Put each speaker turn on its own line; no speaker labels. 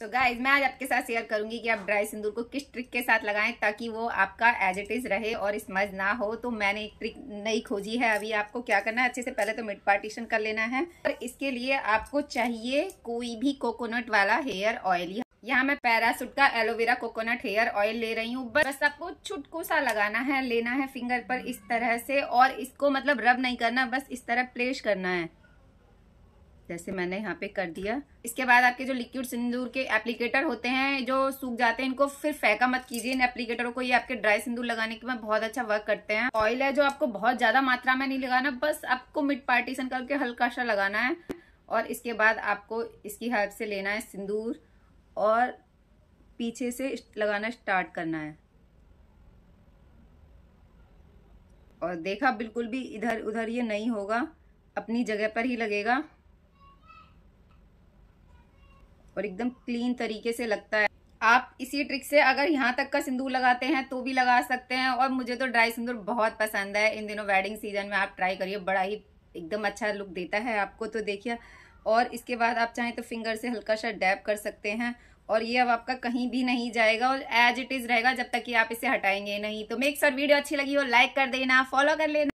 तो गाइज मैं आज आपके साथ शेयर करूंगी कि आप ड्राई सिंदूर को किस ट्रिक के साथ लगाएं ताकि वो आपका एज इट इज़ रहे और स्मज ना हो तो मैंने एक ट्रिक नई खोजी है अभी आपको क्या करना है अच्छे से पहले तो मिड पार्टीशन कर लेना है और इसके लिए आपको चाहिए कोई भी कोकोनट वाला हेयर ऑयल यहाँ मैं पैरासूट का एलोवेरा कोकोनट हेयर ऑयल ले रही हूँ बस आपको छुटकू सा लगाना है लेना है फिंगर पर इस तरह से और इसको मतलब रब नहीं करना बस इस तरह प्लेस करना है जैसे मैंने यहाँ पे कर दिया इसके बाद आपके जो लिक्विड सिंदूर के एप्लीकेटर होते हैं जो सूख जाते हैं इनको फिर फेंका मत कीजिए इन एप्लीकेटरों को ये आपके ड्राई सिंदूर लगाने के में बहुत अच्छा वर्क करते हैं ऑयल है जो आपको बहुत ज्यादा मात्रा में नहीं लगाना बस आपको मिड पार्टीशन करके हल्का सा लगाना है और इसके बाद आपको इसकी हेल्प से लेना है सिंदूर और पीछे से लगाना स्टार्ट करना है और देखा बिल्कुल भी इधर उधर ये नहीं होगा अपनी जगह पर ही लगेगा और एकदम क्लीन तरीके से लगता है आप इसी ट्रिक से अगर यहाँ तक का सिंदूर लगाते हैं तो भी लगा सकते हैं और मुझे तो ड्राई सिंदूर बहुत पसंद है इन दिनों वेडिंग सीजन में आप ट्राई करिए बड़ा ही एकदम अच्छा लुक देता है आपको तो देखिए और इसके बाद आप चाहें तो फिंगर से हल्का सा डैप कर सकते हैं और ये अब आपका कहीं भी नहीं जाएगा और एज इट इज़ रहेगा जब तक कि आप इसे हटाएंगे नहीं तो मेक सर वीडियो अच्छी लगी हो लाइक कर देना फॉलो कर लेना